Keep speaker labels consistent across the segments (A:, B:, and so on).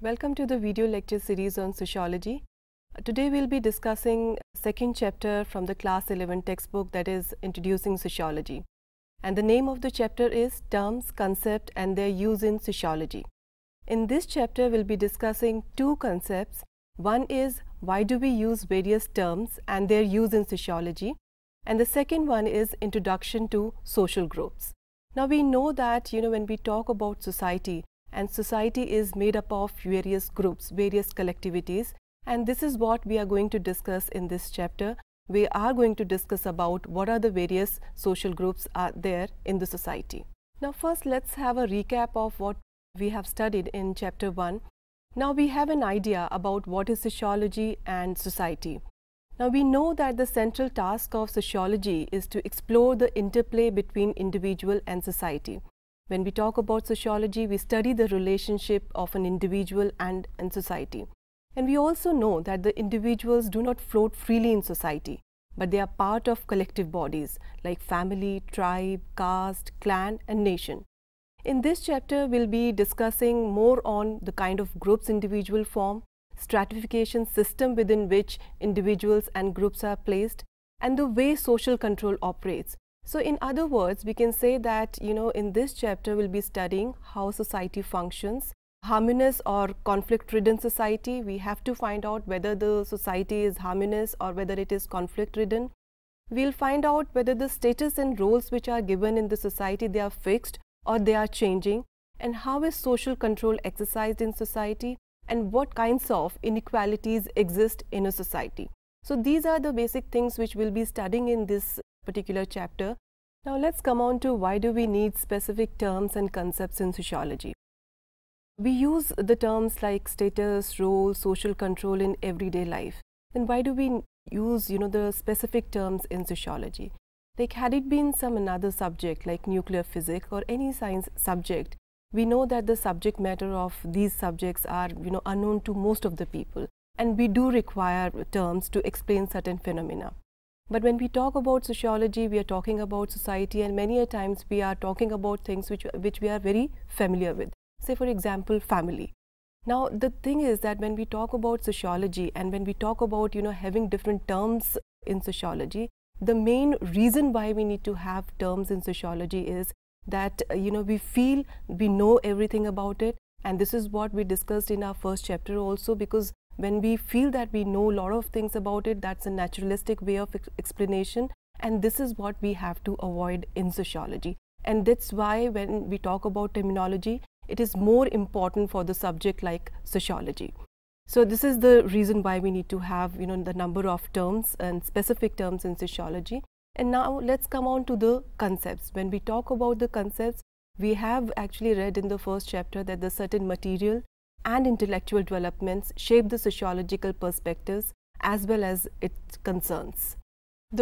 A: Welcome to the video lecture series on sociology. Today we'll be discussing second chapter from the class 11 textbook that is introducing sociology. And the name of the chapter is terms, concept and their use in sociology. In this chapter we'll be discussing two concepts. One is why do we use various terms and their use in sociology? And the second one is introduction to social groups. Now we know that, you know, when we talk about society, and society is made up of various groups, various collectivities, and this is what we are going to discuss in this chapter. We are going to discuss about what are the various social groups are there in the society. Now first let's have a recap of what we have studied in chapter 1 now we have an idea about what is sociology and society. Now we know that the central task of sociology is to explore the interplay between individual and society. When we talk about sociology, we study the relationship of an individual and, and society. And we also know that the individuals do not float freely in society, but they are part of collective bodies like family, tribe, caste, clan and nation. In this chapter, we'll be discussing more on the kind of groups individual form, stratification system within which individuals and groups are placed, and the way social control operates. So in other words, we can say that, you know, in this chapter, we'll be studying how society functions, harmonious or conflict-ridden society. We have to find out whether the society is harmonious or whether it is conflict-ridden. We'll find out whether the status and roles which are given in the society, they are fixed or they are changing, and how is social control exercised in society, and what kinds of inequalities exist in a society. So these are the basic things which we'll be studying in this particular chapter. Now let's come on to why do we need specific terms and concepts in sociology. We use the terms like status, role, social control in everyday life. Then why do we use you know the specific terms in sociology? Like had it been some another subject like nuclear physics or any science subject, we know that the subject matter of these subjects are you know unknown to most of the people and we do require terms to explain certain phenomena. But when we talk about sociology, we are talking about society and many a times we are talking about things which, which we are very familiar with. Say for example, family. Now the thing is that when we talk about sociology and when we talk about you know having different terms in sociology, the main reason why we need to have terms in sociology is that uh, you know we feel we know everything about it and this is what we discussed in our first chapter also because when we feel that we know a lot of things about it that's a naturalistic way of ex explanation and this is what we have to avoid in sociology and that's why when we talk about terminology it is more important for the subject like sociology so this is the reason why we need to have you know the number of terms and specific terms in sociology. And now let's come on to the concepts. When we talk about the concepts, we have actually read in the first chapter that the certain material and intellectual developments shape the sociological perspectives as well as its concerns.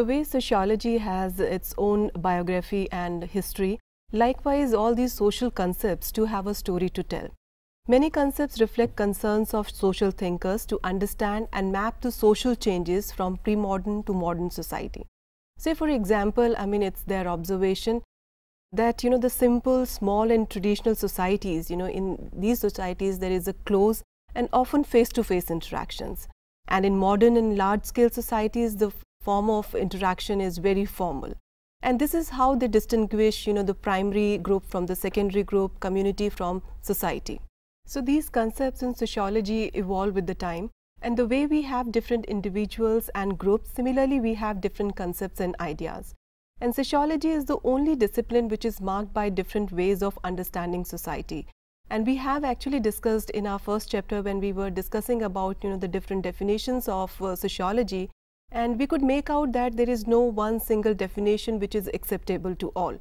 A: The way sociology has its own biography and history, likewise all these social concepts do have a story to tell. Many concepts reflect concerns of social thinkers to understand and map the social changes from pre-modern to modern society. Say for example, I mean it's their observation that you know the simple, small and traditional societies, you know in these societies there is a close and often face-to-face -face interactions. And in modern and large-scale societies, the form of interaction is very formal. And this is how they distinguish you know the primary group from the secondary group, community from society. So these concepts in sociology evolve with the time and the way we have different individuals and groups, similarly we have different concepts and ideas. And sociology is the only discipline which is marked by different ways of understanding society. And we have actually discussed in our first chapter when we were discussing about you know, the different definitions of uh, sociology and we could make out that there is no one single definition which is acceptable to all.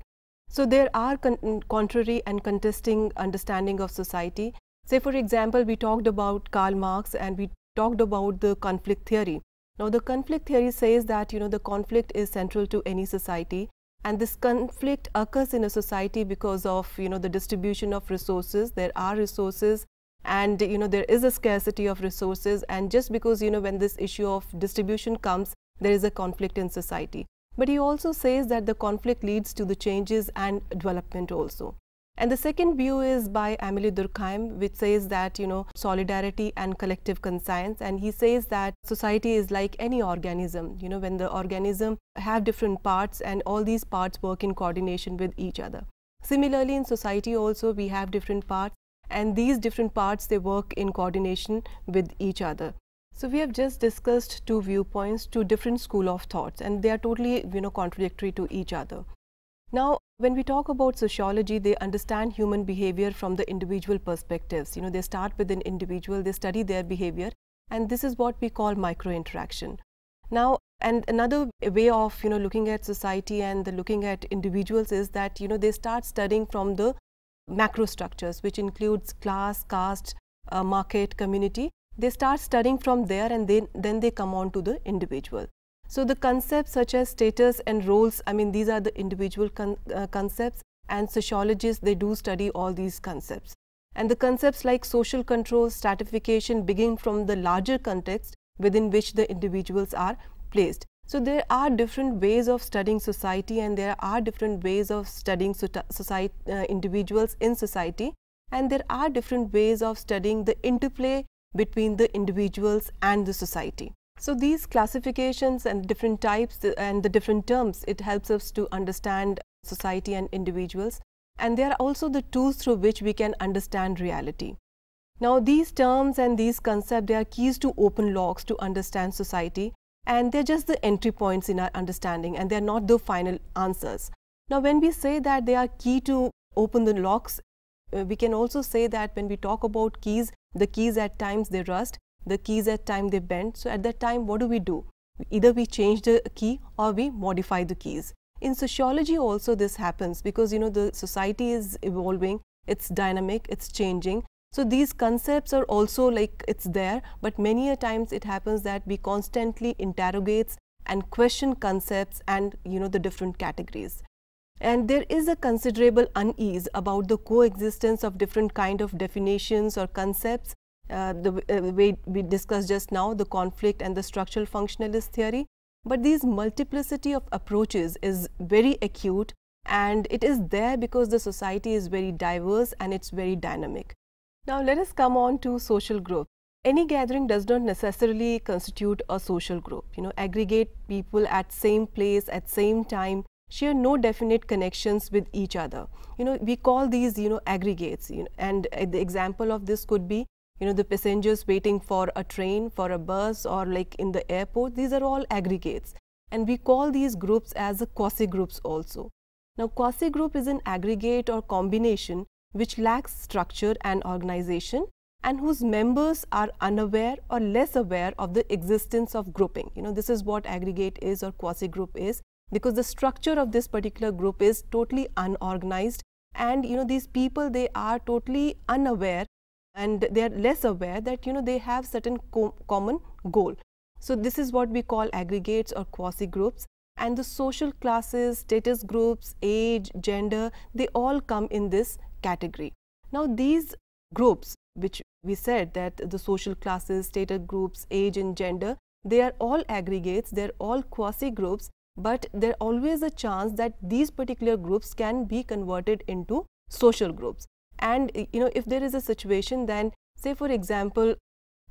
A: So there are con contrary and contesting understanding of society Say, for example, we talked about Karl Marx and we talked about the conflict theory. Now, the conflict theory says that, you know, the conflict is central to any society and this conflict occurs in a society because of, you know, the distribution of resources. There are resources and, you know, there is a scarcity of resources and just because, you know, when this issue of distribution comes, there is a conflict in society. But he also says that the conflict leads to the changes and development also. And the second view is by Amelie Durkheim, which says that, you know, solidarity and collective conscience. And he says that society is like any organism, you know, when the organism have different parts and all these parts work in coordination with each other. Similarly, in society also, we have different parts and these different parts, they work in coordination with each other. So we have just discussed two viewpoints, two different school of thoughts, and they are totally, you know, contradictory to each other. Now, when we talk about sociology, they understand human behavior from the individual perspectives. You know, they start with an individual, they study their behavior, and this is what we call micro interaction. Now, and another way of you know looking at society and the looking at individuals is that you know they start studying from the macro structures, which includes class, caste, uh, market, community. They start studying from there, and then then they come on to the individual. So the concepts such as status and roles, I mean, these are the individual con uh, concepts and sociologists, they do study all these concepts. And the concepts like social control, stratification begin from the larger context within which the individuals are placed. So there are different ways of studying society and there are different ways of studying so society, uh, individuals in society and there are different ways of studying the interplay between the individuals and the society. So these classifications and different types uh, and the different terms, it helps us to understand society and individuals. And they are also the tools through which we can understand reality. Now these terms and these concepts, they are keys to open locks to understand society. And they're just the entry points in our understanding and they're not the final answers. Now when we say that they are key to open the locks, uh, we can also say that when we talk about keys, the keys at times they rust the keys at time they bend. So at that time, what do we do? Either we change the key or we modify the keys. In sociology also this happens because you know the society is evolving, it's dynamic, it's changing. So these concepts are also like it's there, but many a times it happens that we constantly interrogates and question concepts and you know the different categories. And there is a considerable unease about the coexistence of different kind of definitions or concepts uh, the uh, way we discussed just now, the conflict and the structural functionalist theory. But these multiplicity of approaches is very acute and it is there because the society is very diverse and it's very dynamic. Now let us come on to social growth. Any gathering does not necessarily constitute a social group. You know, aggregate people at same place at same time share no definite connections with each other. You know, we call these, you know, aggregates. You know, and uh, the example of this could be you know the passengers waiting for a train for a bus or like in the airport these are all aggregates and we call these groups as the quasi groups also now quasi group is an aggregate or combination which lacks structure and organization and whose members are unaware or less aware of the existence of grouping you know this is what aggregate is or quasi group is because the structure of this particular group is totally unorganized and you know these people they are totally unaware and they are less aware that you know they have certain co common goal. So this is what we call aggregates or quasi groups and the social classes, status groups, age, gender, they all come in this category. Now these groups which we said that the social classes, status groups, age and gender, they are all aggregates, they are all quasi groups but there always a chance that these particular groups can be converted into social groups. And, you know, if there is a situation, then say, for example,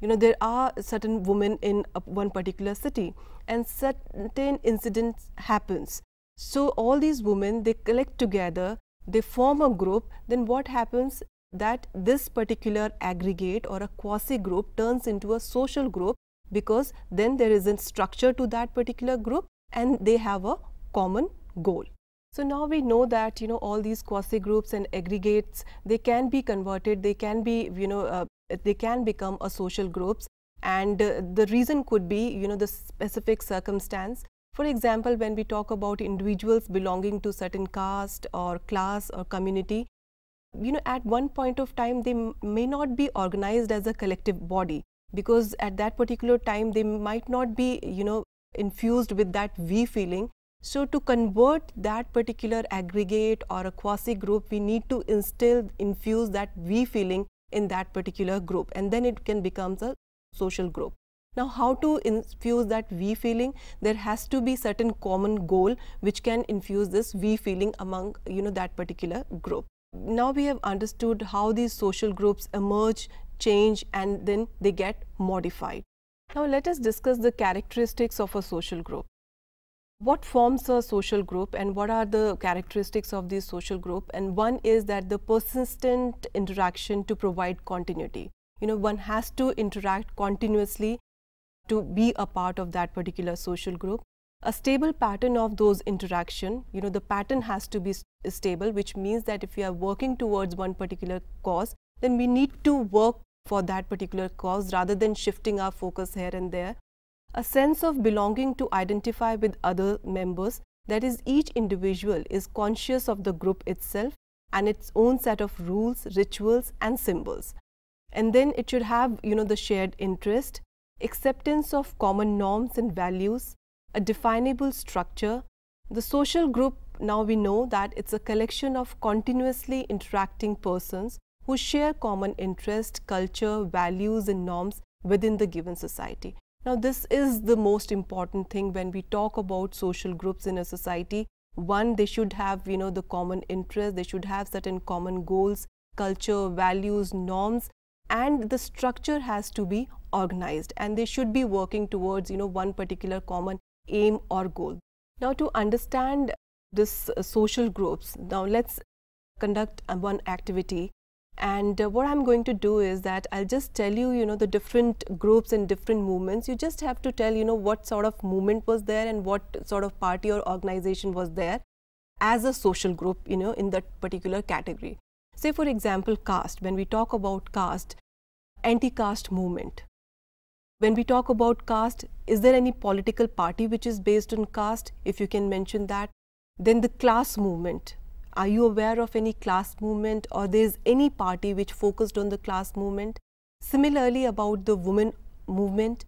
A: you know, there are certain women in a, one particular city and certain incidents happens. So all these women, they collect together, they form a group, then what happens that this particular aggregate or a quasi group turns into a social group because then there is a structure to that particular group and they have a common goal. So now we know that you know all these quasi groups and aggregates they can be converted they can be you know uh, they can become a social groups and uh, the reason could be you know the specific circumstance for example when we talk about individuals belonging to certain caste or class or community you know at one point of time they may not be organized as a collective body because at that particular time they might not be you know infused with that we feeling so to convert that particular aggregate or a quasi group, we need to instill, infuse that we feeling in that particular group and then it can become a social group. Now how to infuse that we feeling? There has to be certain common goal which can infuse this we feeling among you know that particular group. Now we have understood how these social groups emerge, change and then they get modified. Now let us discuss the characteristics of a social group. What forms a social group and what are the characteristics of this social group? And one is that the persistent interaction to provide continuity. You know, one has to interact continuously to be a part of that particular social group. A stable pattern of those interaction, you know, the pattern has to be stable, which means that if we are working towards one particular cause, then we need to work for that particular cause rather than shifting our focus here and there a sense of belonging to identify with other members, that is, each individual is conscious of the group itself and its own set of rules, rituals, and symbols. And then it should have, you know, the shared interest, acceptance of common norms and values, a definable structure. The social group, now we know that it's a collection of continuously interacting persons who share common interest, culture, values, and norms within the given society. Now, this is the most important thing when we talk about social groups in a society. One, they should have, you know, the common interest, they should have certain common goals, culture, values, norms, and the structure has to be organized and they should be working towards, you know, one particular common aim or goal. Now, to understand this uh, social groups, now let's conduct uh, one activity and uh, what I'm going to do is that I'll just tell you, you know, the different groups and different movements. You just have to tell, you know, what sort of movement was there and what sort of party or organization was there as a social group, you know, in that particular category. Say, for example, caste. When we talk about caste, anti-caste movement. When we talk about caste, is there any political party which is based on caste? If you can mention that. Then the class movement, are you aware of any class movement or there is any party which focused on the class movement? Similarly about the women movement,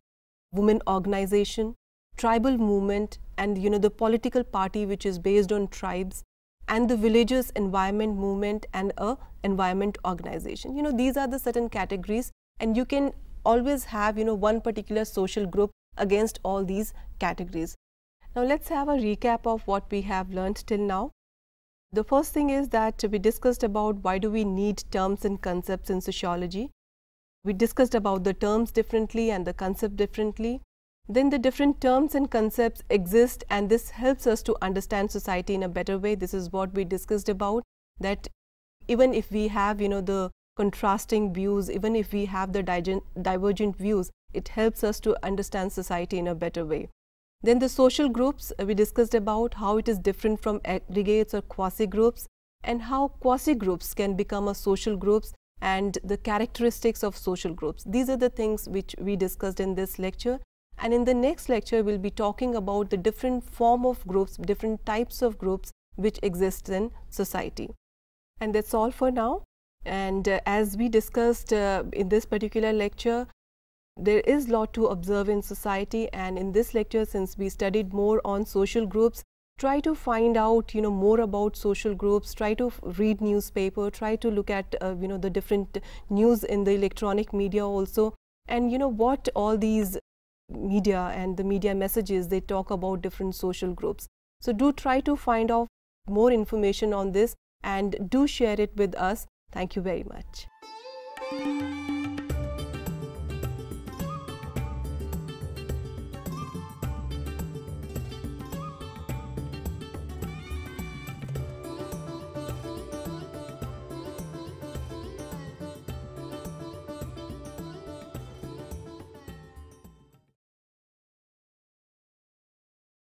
A: women organization, tribal movement and you know the political party which is based on tribes and the villagers environment movement and a environment organization. You know these are the certain categories and you can always have you know one particular social group against all these categories. Now let's have a recap of what we have learned till now. The first thing is that we discussed about why do we need terms and concepts in sociology. We discussed about the terms differently and the concept differently. Then the different terms and concepts exist and this helps us to understand society in a better way. This is what we discussed about that even if we have, you know, the contrasting views, even if we have the divergent views, it helps us to understand society in a better way. Then the social groups, uh, we discussed about how it is different from aggregates or quasi-groups and how quasi-groups can become a social groups and the characteristics of social groups. These are the things which we discussed in this lecture. And in the next lecture, we'll be talking about the different form of groups, different types of groups which exist in society. And that's all for now. And uh, as we discussed uh, in this particular lecture, there is lot to observe in society and in this lecture since we studied more on social groups try to find out you know more about social groups try to read newspaper try to look at uh, you know the different news in the electronic media also and you know what all these media and the media messages they talk about different social groups so do try to find out more information on this and do share it with us thank you very much